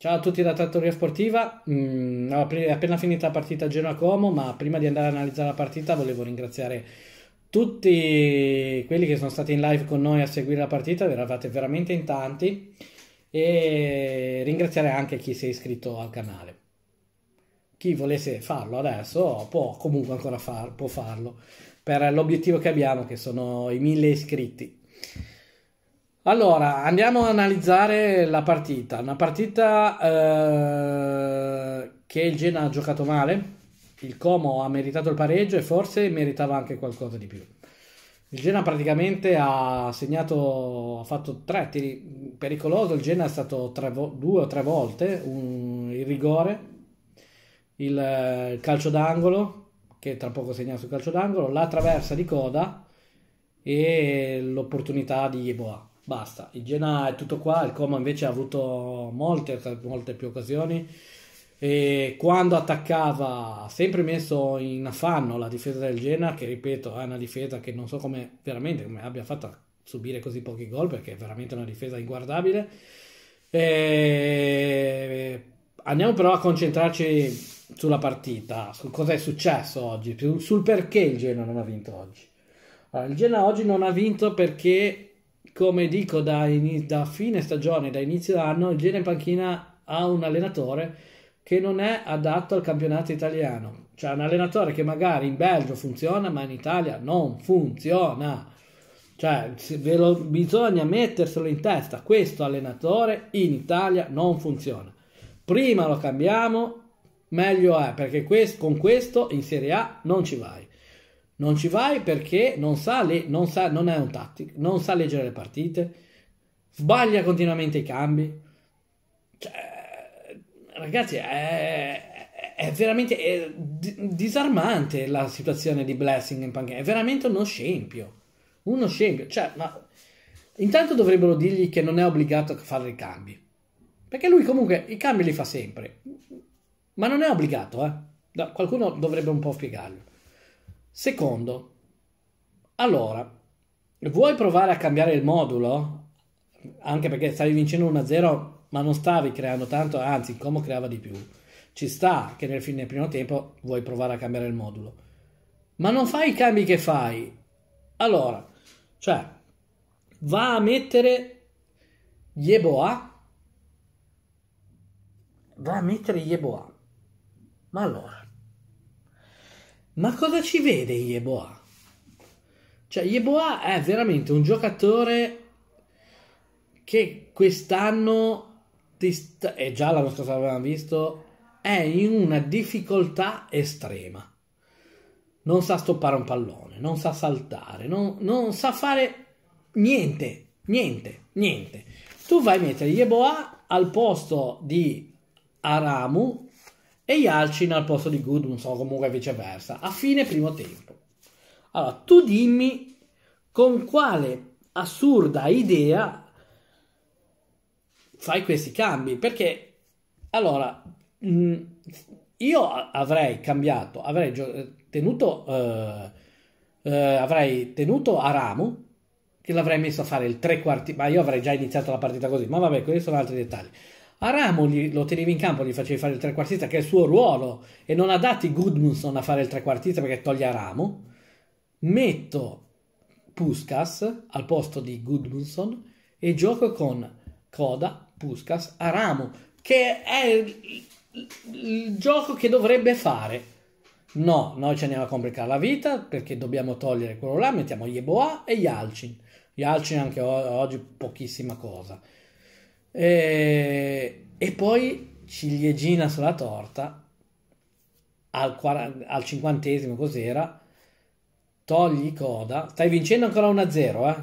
Ciao a tutti da Trattoria Sportiva, mm, appena finita la partita Genoa-Como, ma prima di andare ad analizzare la partita volevo ringraziare tutti quelli che sono stati in live con noi a seguire la partita, eravate veramente in tanti e ringraziare anche chi si è iscritto al canale. Chi volesse farlo adesso può comunque ancora far, può farlo per l'obiettivo che abbiamo che sono i mille iscritti. Allora, andiamo ad analizzare la partita. Una partita eh, che il Gena ha giocato male, il Como ha meritato il pareggio e forse meritava anche qualcosa di più. Il Gena praticamente ha segnato, ha fatto tre tiri pericolosi. il Gena è stato tre, due o tre volte, un, il rigore, il, il eh, calcio d'angolo, che tra poco segna sul calcio d'angolo, la traversa di coda e l'opportunità di Yeboah basta. Il Genoa è tutto qua, il Coma invece ha avuto molte, molte più occasioni e quando attaccava ha sempre messo in affanno la difesa del Genoa che ripeto è una difesa che non so come veramente come abbia fatto a subire così pochi gol perché è veramente una difesa inguardabile e... andiamo però a concentrarci sulla partita su cosa è successo oggi sul perché il Genoa non ha vinto oggi allora, il Genoa oggi non ha vinto perché come dico da, in, da fine stagione, da inizio anno, il Genoa in panchina ha un allenatore che non è adatto al campionato italiano. Cioè un allenatore che magari in Belgio funziona, ma in Italia non funziona. Cioè, lo, bisogna metterselo in testa, questo allenatore in Italia non funziona. Prima lo cambiamo, meglio è, perché quest, con questo in Serie A non ci vai. Non ci vai perché non sa, le, non, sa non è un tattico, non sa leggere le partite, sbaglia continuamente i cambi. Cioè, ragazzi, è, è veramente è disarmante la situazione di Blessing in panchina. È veramente uno scempio. Uno scempio. Cioè, ma intanto dovrebbero dirgli che non è obbligato a fare i cambi. Perché lui comunque i cambi li fa sempre. Ma non è obbligato, eh. Qualcuno dovrebbe un po' spiegarlo. Secondo, allora, vuoi provare a cambiare il modulo? Anche perché stavi vincendo 1-0, ma non stavi creando tanto, anzi, come creava di più. Ci sta che nel, nel primo tempo vuoi provare a cambiare il modulo. Ma non fai i cambi che fai. Allora, cioè, va a mettere Yeboa. Va a mettere Yeboa. Ma allora, ma cosa ci vede Yeboah? Cioè, Yeboah è veramente un giocatore che quest'anno, e già l'anno scorso l'avevamo visto, è in una difficoltà estrema. Non sa stoppare un pallone, non sa saltare, non, non sa fare niente, niente, niente. Tu vai a mettere Yeboah al posto di Aramu, e Yalcin al posto di Gudmundsson, comunque viceversa, a fine primo tempo. Allora, tu dimmi con quale assurda idea fai questi cambi, perché allora mm, io avrei cambiato, avrei tenuto, eh, eh, avrei tenuto Aramu, che l'avrei messo a fare il tre quarti, ma io avrei già iniziato la partita così, ma vabbè, questi sono altri dettagli a Aramoli lo tenevi in campo, gli facevi fare il trequartista, che è il suo ruolo, e non adatti Goodmanson a fare il trequartista perché toglie Ramo, Metto Puskas al posto di Goodmanson e gioco con Coda, Puskas, a Ramo, che è il, il gioco che dovrebbe fare. No, noi ci andiamo a complicare la vita perché dobbiamo togliere quello là, mettiamo Yeboah e Yalcin. Yalcin anche oggi pochissima cosa. E, eh, e poi ciliegina sulla torta, al, 40, al cinquantesimo cos'era, togli coda, stai vincendo ancora 1-0, eh?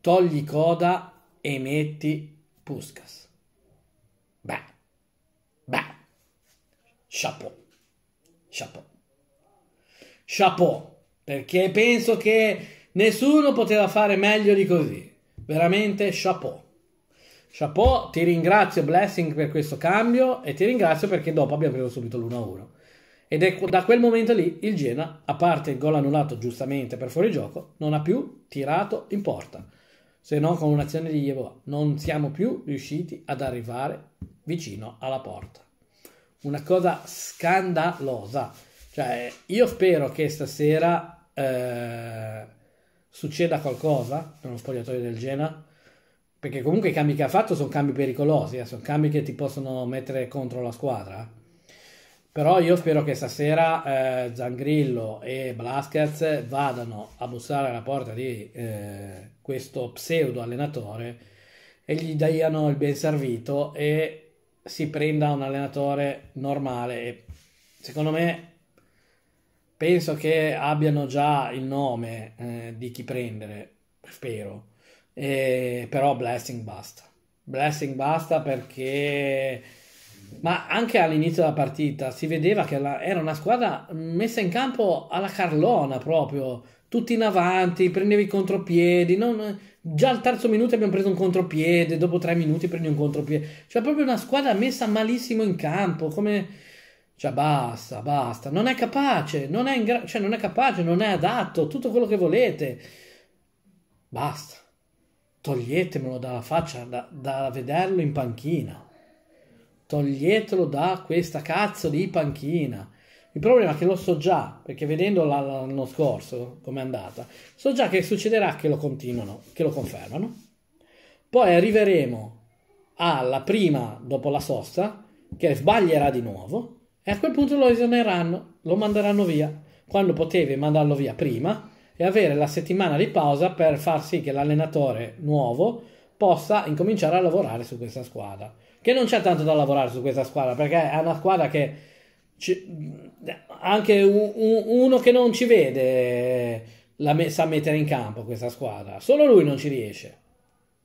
togli coda e metti Puskas. Beh, beh, chapeau, chapeau, chapeau, perché penso che nessuno poteva fare meglio di così, veramente chapeau. Chapeau, ti ringrazio Blessing per questo cambio e ti ringrazio perché dopo abbiamo preso subito l'1-1. Ed è da quel momento lì il Genoa, a parte il gol annullato giustamente per fuorigioco, non ha più tirato in porta, se non con un'azione di Jevoa. Non siamo più riusciti ad arrivare vicino alla porta. Una cosa scandalosa. Cioè, io spero che stasera eh, succeda qualcosa nello spogliatoio del Genoa perché comunque i cambi che ha fatto sono cambi pericolosi, eh, sono cambi che ti possono mettere contro la squadra. Però io spero che stasera eh, Zangrillo e Blasquez vadano a bussare alla porta di eh, questo pseudo allenatore e gli diano il ben servito e si prenda un allenatore normale. Secondo me penso che abbiano già il nome eh, di chi prendere, spero e, però Blessing basta. Blessing basta perché... Ma anche all'inizio della partita si vedeva che la... era una squadra messa in campo alla Carlona proprio, tutti in avanti, prendevi i contropiedi, non... già al terzo minuto abbiamo preso un contropiede, dopo tre minuti prendi un contropiede, cioè proprio una squadra messa malissimo in campo, come... Cioè basta, basta, non è capace, non è, gra... cioè, non è capace, non è adatto, tutto quello che volete, basta toglietemelo dalla faccia, da, da vederlo in panchina. Toglietelo da questa cazzo di panchina. Il problema è che lo so già, perché vedendo l'anno scorso com'è andata, so già che succederà che lo continuano, che lo confermano. Poi arriveremo alla prima dopo la sosta, che sbaglierà di nuovo, e a quel punto lo esoneranno, lo manderanno via. Quando potevi mandarlo via prima, e avere la settimana di pausa per far sì che l'allenatore nuovo possa incominciare a lavorare su questa squadra. Che non c'è tanto da lavorare su questa squadra perché è una squadra che ci... anche un, un, uno che non ci vede la me- sa mettere in campo questa squadra, solo lui non ci riesce.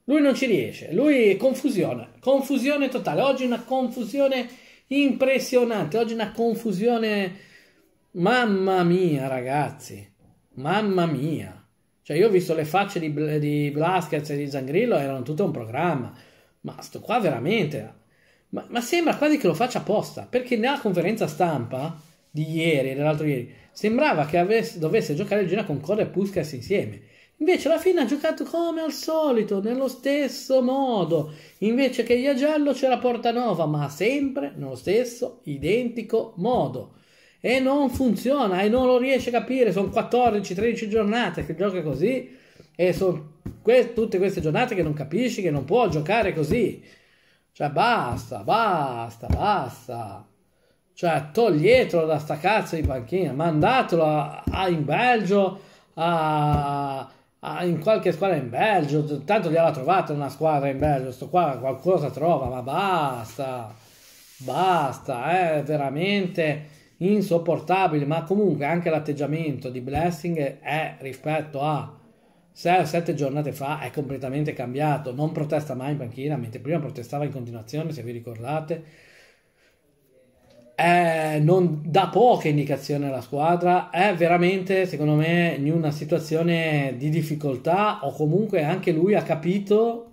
Lui non ci riesce, lui è confusione, confusione totale. Oggi una confusione impressionante, oggi una confusione. Mamma mia, ragazzi. Mamma mia! Cioè io ho visto le facce di, di Blasquez e di Zangrillo, erano tutto un programma. Ma sto qua veramente... Ma, ma sembra quasi che lo faccia apposta, perché nella conferenza stampa di ieri e dell'altro ieri sembrava che avesse, dovesse giocare il Genoa con Coda e Puskas insieme. Invece alla fine ha giocato come al solito, nello stesso modo. Invece che Iagello c'era Portanova, ma sempre nello stesso identico modo e non funziona e non lo riesce a capire. Sono 14-13 giornate che gioca così e sono que- tutte queste giornate che non capisci che non può giocare così. Cioè basta, basta, basta. Cioè toglietelo da sta cazzo di panchina, mandatelo a, a in Belgio, a, a, in qualche squadra in Belgio. Tanto gliela trovata una squadra in Belgio, sto qua qualcosa trova, ma basta. Basta, eh, veramente insopportabile, ma comunque anche l'atteggiamento di Blessing è rispetto a 6-7 giornate fa è completamente cambiato, non protesta mai in panchina, mentre prima protestava in continuazione, se vi ricordate. È, eh, non dà poche indicazioni alla squadra, è veramente, secondo me, in una situazione di difficoltà o comunque anche lui ha capito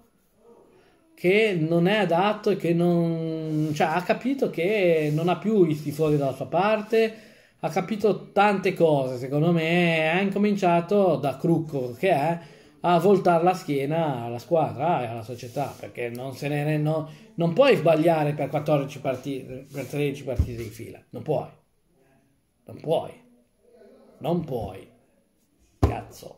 che non è adatto e che non... Cioè, ha capito che non ha più i tifosi dalla sua parte, ha capito tante cose, secondo me, ha incominciato da Crucco che è a voltare la schiena alla squadra e alla società, perché non, se ne, non, non puoi sbagliare per 14 partite, per 13 partite di fila, non puoi, non puoi, non puoi, cazzo.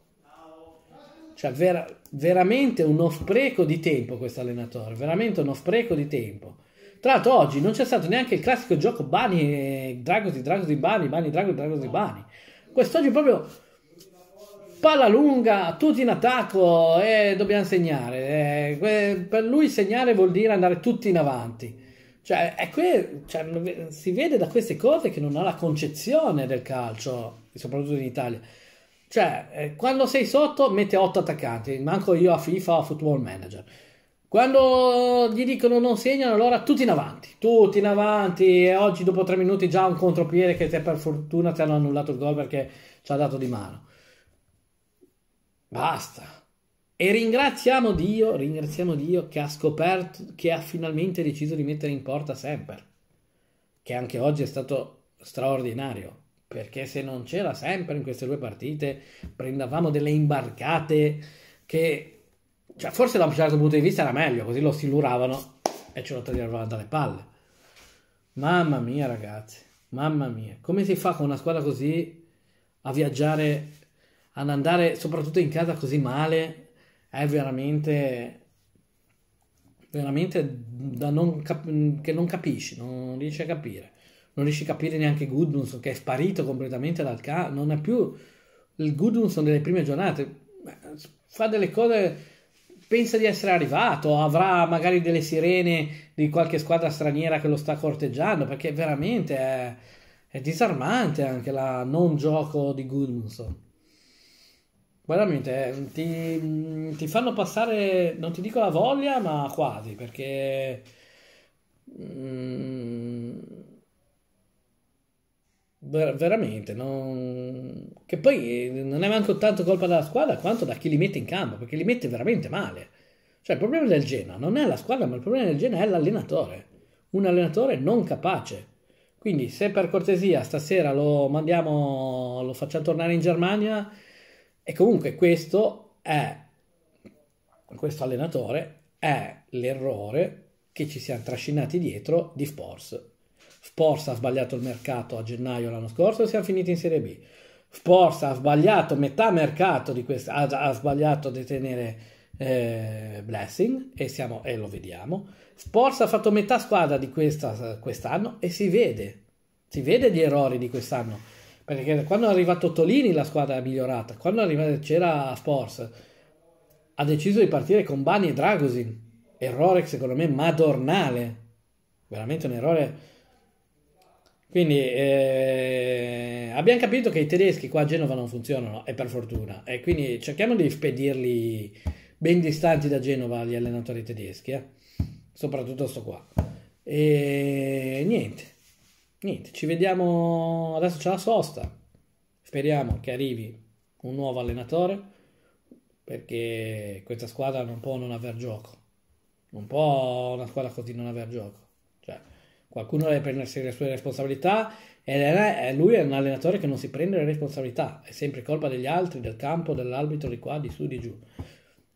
Cioè, vera, veramente uno spreco di tempo questo allenatore, veramente uno spreco di tempo. Tra l'altro oggi non c'è stato neanche il classico gioco Bani, Dragosi, Dragosi, Bani, Bani, Dragosi, Dragosi, Bani. Quest'oggi proprio palla lunga, tutti in attacco e dobbiamo segnare. Eh, per lui segnare vuol dire andare tutti in avanti. Cioè, que- cioè, si vede da queste cose che non ha la concezione del calcio, soprattutto in Italia. Cioè, eh, quando sei sotto mette 8 attaccanti, manco io a FIFA o a Football Manager. Quando gli dicono non segnano, allora tutti in avanti, tutti in avanti e oggi dopo 3 minuti già un contropiede che te per fortuna ti hanno annullato il gol perché ci ha dato di mano. Basta. E ringraziamo Dio, ringraziamo Dio che ha scoperto, che ha finalmente deciso di mettere in porta sempre, che anche oggi è stato straordinario perché se non c'era sempre in queste due partite, prendevamo delle imbarcate che cioè, forse da un certo punto di vista era meglio, così lo siluravano e ce lo tagliavano dalle palle. Mamma mia, ragazzi, mamma mia, come si fa con una squadra così a viaggiare, ad andare soprattutto in casa così male? È veramente, veramente da non cap- che non capisci, non riesci a capire non riesci a capire neanche Goodmanson che è sparito completamente dal campo, non è più il Goodmanson delle prime giornate, fa delle cose, pensa di essere arrivato, avrà magari delle sirene di qualche squadra straniera che lo sta corteggiando, perché veramente è, è disarmante anche la non gioco di Goodmanson. Veramente, eh, ti, mm, ti fanno passare, non ti dico la voglia, ma quasi, perché... Mm, Ver- veramente, non... che poi eh, non è manco tanto colpa della squadra quanto da chi li mette in campo, perché li mette veramente male. Cioè, il problema del Genoa non è la squadra, ma il problema del Genoa è l'allenatore. Un allenatore non capace. Quindi, se per cortesia stasera lo mandiamo, lo facciamo tornare in Germania, e comunque questo è, questo allenatore è l'errore che ci siamo trascinati dietro di Force Sporsa ha sbagliato il mercato a gennaio l'anno scorso e siamo finiti in Serie B. Sporsa ha sbagliato metà mercato di questa, ha, ha sbagliato a detenere eh, Blessing e, siamo, e, lo vediamo. Sporsa ha fatto metà squadra di questa, quest'anno e si vede, si vede gli errori di quest'anno. Perché quando è arrivato Tolini la squadra è migliorata, quando è arrivato, c'era Sports ha deciso di partire con Bani e Dragosin. Errore secondo me madornale, veramente un errore quindi eh, abbiamo capito che i tedeschi qua a Genova non funzionano, e per fortuna. E quindi cerchiamo di spedirli ben distanti da Genova gli allenatori tedeschi, eh? soprattutto sto qua. E niente, niente, ci vediamo. Adesso c'è la sosta. Speriamo che arrivi un nuovo allenatore, perché questa squadra non può non aver gioco. Non può una squadra così non aver gioco. Cioè, Qualcuno deve prendersi le sue responsabilità e lui è un allenatore che non si prende le responsabilità, è sempre colpa degli altri, del campo, dell'arbitro di qua, di su, di giù.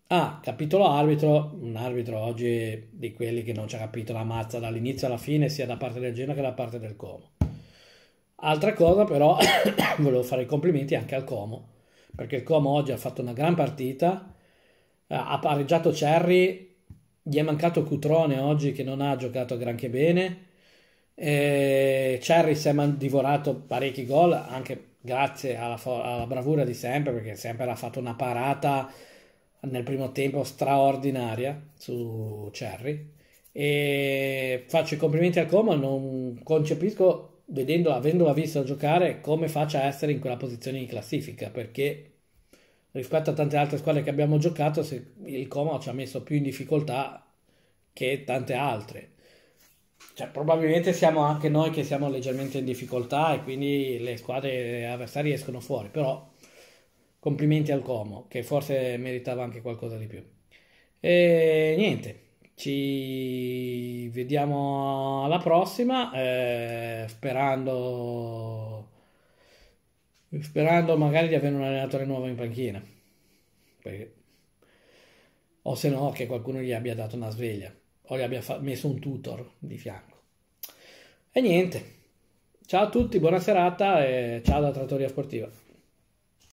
Ah, capitolo arbitro, un arbitro oggi di quelli che non ci ha capito la mazza dall'inizio alla fine, sia da parte del Genoa che da parte del Como. Altra cosa però, volevo fare i complimenti anche al Como, perché il Como oggi ha fatto una gran partita, ha pareggiato Cerri, gli è mancato Cutrone oggi che non ha giocato granché bene, e Cherry si è divorato parecchi gol anche grazie alla, alla bravura di sempre perché sempre ha fatto una parata nel primo tempo straordinaria su Cherry e faccio i complimenti al Coma non concepisco vedendo, avendola vista giocare come faccia a essere in quella posizione di classifica perché rispetto a tante altre squadre che abbiamo giocato il Coma ci ha messo più in difficoltà che tante altre cioè, probabilmente siamo anche noi che siamo leggermente in difficoltà e quindi le squadre avversarie escono fuori, però complimenti al Como che forse meritava anche qualcosa di più. E niente, ci vediamo alla prossima, eh, sperando, sperando magari di avere un allenatore nuovo in panchina, Perché, o se no che qualcuno gli abbia dato una sveglia poi abbia messo un tutor di fianco. E niente, ciao a tutti, buona serata e ciao da Trattoria Sportiva.